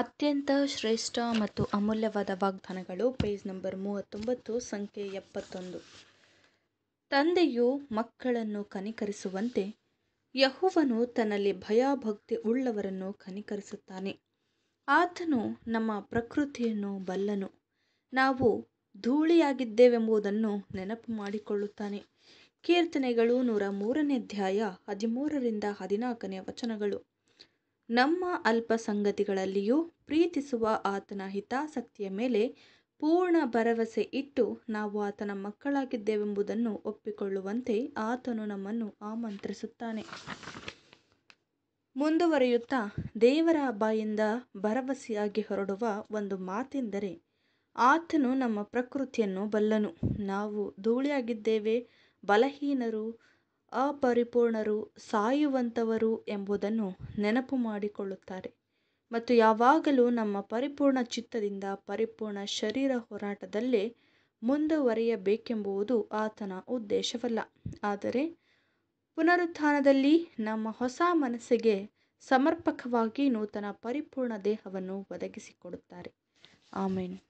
ಅತ್ಯಂತ ಶ್ರೇಷ್ಠ ಮತ್ತು ಅಮೂಲ್ಯವಾದ ವಾಗ್ದಾನಗಳು ಪೇಜ್ ನಂಬರ್ ಮೂವತ್ತೊಂಬತ್ತು ಸಂಖ್ಯೆ ಎಪ್ಪತ್ತೊಂದು ತಂದೆಯು ಮಕ್ಕಳನ್ನು ಕನಿಕರಿಸುವಂತೆ ಯಹುವನು ತನ್ನಲ್ಲಿ ಭಯಭಕ್ತಿ ಉಳ್ಳವರನ್ನು ಕನಿಕರಿಸುತ್ತಾನೆ ಆತನು ನಮ್ಮ ಪ್ರಕೃತಿಯನ್ನು ಬಲ್ಲನು ನಾವು ಧೂಳಿಯಾಗಿದ್ದೇವೆಂಬುದನ್ನು ನೆನಪು ಮಾಡಿಕೊಳ್ಳುತ್ತಾನೆ ಕೀರ್ತನೆಗಳು ನೂರ ಮೂರನೇ ಅಧ್ಯಾಯ ಹದಿಮೂರರಿಂದ ಹದಿನಾಲ್ಕನೇ ವಚನಗಳು ನಮ್ಮ ಅಲ್ಪ ಸಂಗತಿಗಳಲ್ಲಿಯೂ ಪ್ರೀತಿಸುವ ಆತನ ಹಿತಾಸಕ್ತಿಯ ಮೇಲೆ ಪೂರ್ಣ ಭರವಸೆ ಇಟ್ಟು ನಾವು ಆತನ ಮಕ್ಕಳಾಗಿದ್ದೇವೆಂಬುದನ್ನು ಒಪ್ಪಿಕೊಳ್ಳುವಂತೆ ಆತನು ನಮ್ಮನ್ನು ಆಮಂತ್ರಿಸುತ್ತಾನೆ ಮುಂದುವರಿಯುತ್ತಾ ದೇವರ ಬಾಯಿಂದ ಭರವಸೆಯಾಗಿ ಹೊರಡುವ ಒಂದು ಮಾತೆಂದರೆ ಆತನು ನಮ್ಮ ಪ್ರಕೃತಿಯನ್ನು ಬಲ್ಲನು ನಾವು ಧೂಳಿಯಾಗಿದ್ದೇವೆ ಬಲಹೀನರು ಅಪರಿಪೂರ್ಣರು ಸಾಯುವಂಥವರು ಎಂಬುದನ್ನು ನೆನಪು ಮಾಡಿಕೊಳ್ಳುತ್ತಾರೆ ಮತ್ತು ಯಾವಾಗಲೂ ನಮ್ಮ ಪರಿಪೂರ್ಣ ಚಿತ್ತದಿಂದ ಪರಿಪೂರ್ಣ ಶರೀರ ಹೋರಾಟದಲ್ಲೇ ಮುಂದುವರಿಯಬೇಕೆಂಬುವುದು ಆತನ ಉದ್ದೇಶವಲ್ಲ ಆದರೆ ಪುನರುತ್ಥಾನದಲ್ಲಿ ನಮ್ಮ ಹೊಸ ಮನಸ್ಸಿಗೆ ಸಮರ್ಪಕವಾಗಿ ನೂತನ ಪರಿಪೂರ್ಣ ದೇಹವನ್ನು ಒದಗಿಸಿಕೊಡುತ್ತಾರೆ ಆಮೇನು